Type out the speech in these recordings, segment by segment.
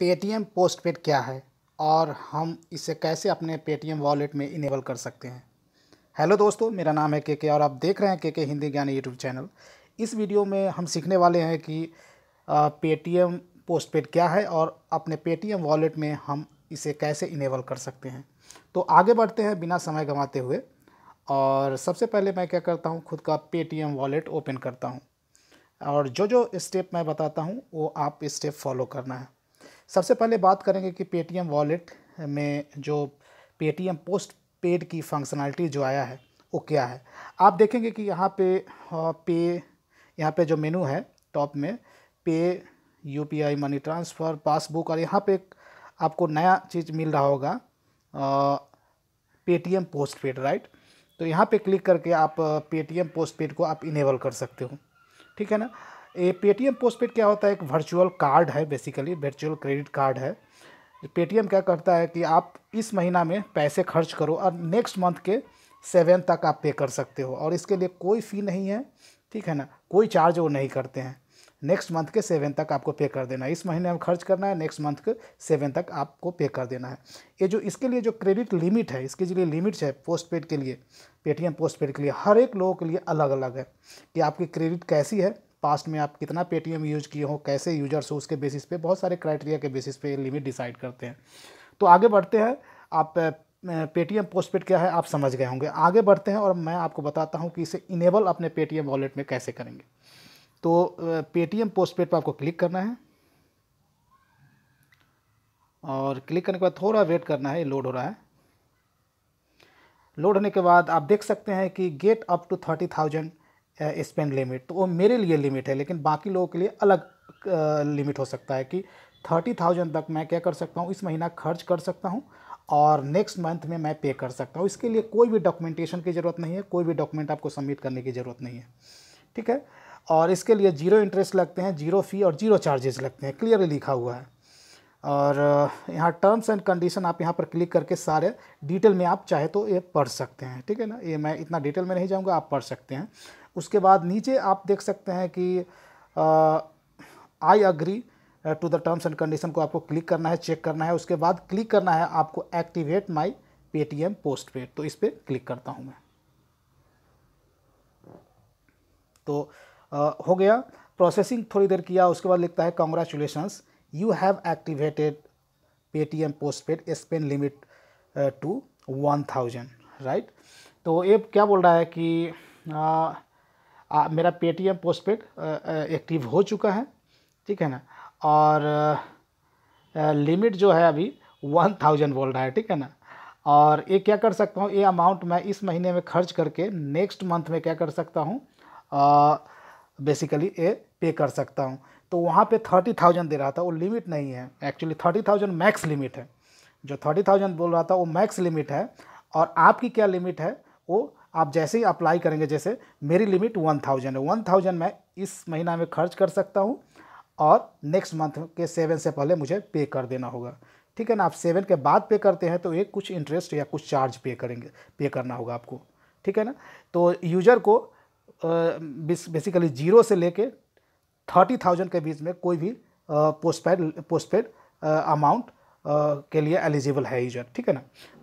Paytm postpaid क्या है और हम इसे कैसे अपने पेटीएम वॉलेट में इनेबल कर सकते हैं हेलो दोस्तों मेरा नाम है के के और आप देख रहे हैं के के हिंदी ज्ञान यूट्यूब चैनल इस वीडियो में हम सीखने वाले हैं कि पेटीएम पोस्टपेड क्या है और अपने पेटीएम वॉलेट में हम इसे कैसे इनेबल कर सकते हैं तो आगे बढ़ते हैं बिना समय गंवाते हुए और सबसे पहले मैं क्या करता हूँ खुद का पेटीएम वॉलेट ओपन करता हूँ और जो जो स्टेप मैं बताता हूँ वो आप स्टेप फॉलो करना है सबसे पहले बात करेंगे कि पेटीएम वॉलेट में जो पेटीएम पोस्ट पेड की फंक्शनलिटी जो आया है वो क्या है आप देखेंगे कि यहाँ पे पे यहाँ पे जो मेनू है टॉप में पे यूपीआई मनी ट्रांसफ़र पासबुक और यहाँ पे आपको नया चीज़ मिल रहा होगा पेटीएम पोस्ट पेड राइट तो यहाँ पे क्लिक करके आप पेटीएम पोस्ट पेड को आप इनेबल कर सकते हो ठीक है ना ये पेटीएम पोस्टपेड क्या होता है एक वर्चुअल कार्ड है बेसिकली वर्चुअल क्रेडिट कार्ड है पेटीएम क्या करता है कि आप इस महीना में पैसे खर्च करो और नेक्स्ट मंथ के सेवन तक आप पे कर सकते हो और इसके लिए कोई फ़ी नहीं है ठीक है ना कोई चार्ज वो नहीं करते हैं नेक्स्ट मंथ के सेवन तक आपको पे कर देना है इस महीने में खर्च करना है नेक्स्ट मंथ के सेवन तक आपको पे कर देना है ये जो इसके लिए जो क्रेडिट लिमिट है इसके लिए लिमिट्स है पोस्ट पेड के लिए पेटीएम पोस्ट पेड के लिए हर एक लोगों के लिए अलग अलग है कि आपकी क्रेडिट कैसी है पास्ट में आप कितना पेटीएम यूज किए हो कैसे यूजर्स हो उसके बेसिस पे बहुत सारे क्राइटेरिया के बेसिस पे लिमिट डिसाइड करते हैं तो आगे बढ़ते हैं आप पेटीएम पोस्टपेड क्या है आप समझ गए होंगे आगे बढ़ते हैं और मैं आपको बताता हूँ कि इसे इनेबल अपने पेटीएम वॉलेट में कैसे करेंगे तो पेटीएम पोस्टपेड पर आपको क्लिक करना है और क्लिक करने के बाद थोड़ा वेट करना है लोड हो रहा है लोड होने के बाद आप देख सकते हैं कि get up to thirty thousand spend limit तो वो मेरे लिए लिमिट है लेकिन बाकी लोगों के लिए अलग लिमिट हो सकता है कि थर्टी थाउजेंड तक मैं क्या कर सकता हूँ इस महीना खर्च कर सकता हूँ और नेक्स्ट मंथ में मैं पे कर सकता हूँ इसके लिए कोई भी डॉक्यूमेंटेशन की ज़रूरत नहीं है कोई भी डॉक्यूमेंट आपको सबमिट करने की ज़रूरत नहीं है ठीक है और इसके लिए जीरो इंटरेस्ट लगते हैं जीरो फी और जीरो चार्जेस लगते हैं क्लियरली लिखा हुआ है और यहाँ टर्म्स एंड कंडीशन आप यहाँ पर क्लिक करके सारे डिटेल में आप चाहे तो ये पढ़ सकते हैं ठीक है ना ये मैं इतना डिटेल में नहीं जाऊँगा आप पढ़ सकते हैं उसके बाद नीचे आप देख सकते हैं कि I agree to the terms and condition को आपको क्लिक करना है चेक करना है उसके बाद क्लिक करना है आपको activate my Paytm postpaid तो इस पर क्लिक करता हूँ मैं तो आ, हो गया प्रोसेसिंग थोड़ी देर किया उसके बाद लिखता है congratulations you have activated Paytm postpaid spend limit to one thousand right तो ये क्या बोल रहा है कि आ, मेरा पेटीएम पोस्टपेड एक्टिव हो चुका है ठीक है ना और आ, लिमिट जो है अभी वन थाउजेंड बोल रहा है ठीक है ना और ये क्या कर सकता हूँ ये अमाउंट मैं इस महीने में खर्च करके नेक्स्ट मंथ में क्या कर सकता हूँ बेसिकली ये पे कर सकता हूँ तो वहाँ पे थर्टी थाउजेंड दे रहा था वो लिमिट नहीं है actually thirty thousand max limit है जो थर्टी थाउजेंड बोल रहा था वो मैक्स लिमिट है और आपकी क्या लिमिट है वो आप जैसे ही अप्लाई करेंगे जैसे मेरी लिमिट वन थाउजेंड है वन थाउजेंड मैं इस महीना में खर्च कर सकता हूँ और नेक्स्ट मंथ के सेवन से पहले मुझे पे कर देना होगा ठीक है ना आप सेवन के बाद पे करते हैं तो एक कुछ इंटरेस्ट या कुछ चार्ज पे करेंगे पे करना होगा आपको ठीक है ना तो यूजर को बेसिकली जीरो से कर थर्टी थाउजेंड के बीच में कोई भी पोस्ट पेड अमाउंट के लिए एलिजिबल है यूजर ठीक है ना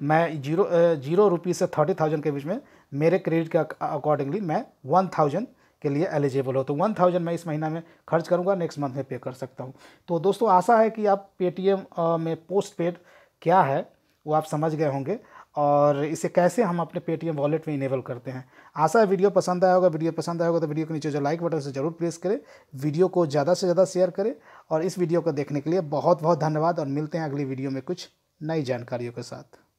मैं जीरो जीरो रुपीज़ से थर्टी थाउजेंड के बीच में मेरे क्रेडिट के अकॉर्डिंगली मैं वन थाउजेंड के लिए एलिजिबल हो तो वन थाउजेंड मैं इस महीना में खर्च करूँगा नेक्स्ट मंथ में पे कर सकता हूँ तो दोस्तों आशा है कि आप पेटीएम में पोस्ट पेड क्या है वो आप समझ गए होंगे और इसे कैसे हम अपने पेटीएम वॉलेट में इनेबल करते हैं आशा है वीडियो पसंद आया होगा वीडियो पसंद आया होगा तो वीडियो के नीचे जो लाइक बटन से जरूर प्रेस करें वीडियो को ज़्यादा से ज़्यादा शेयर करें और इस वीडियो को देखने के लिए बहुत बहुत धन्यवाद और मिलते हैं अगली वीडियो में कुछ नई जानकारियों के साथ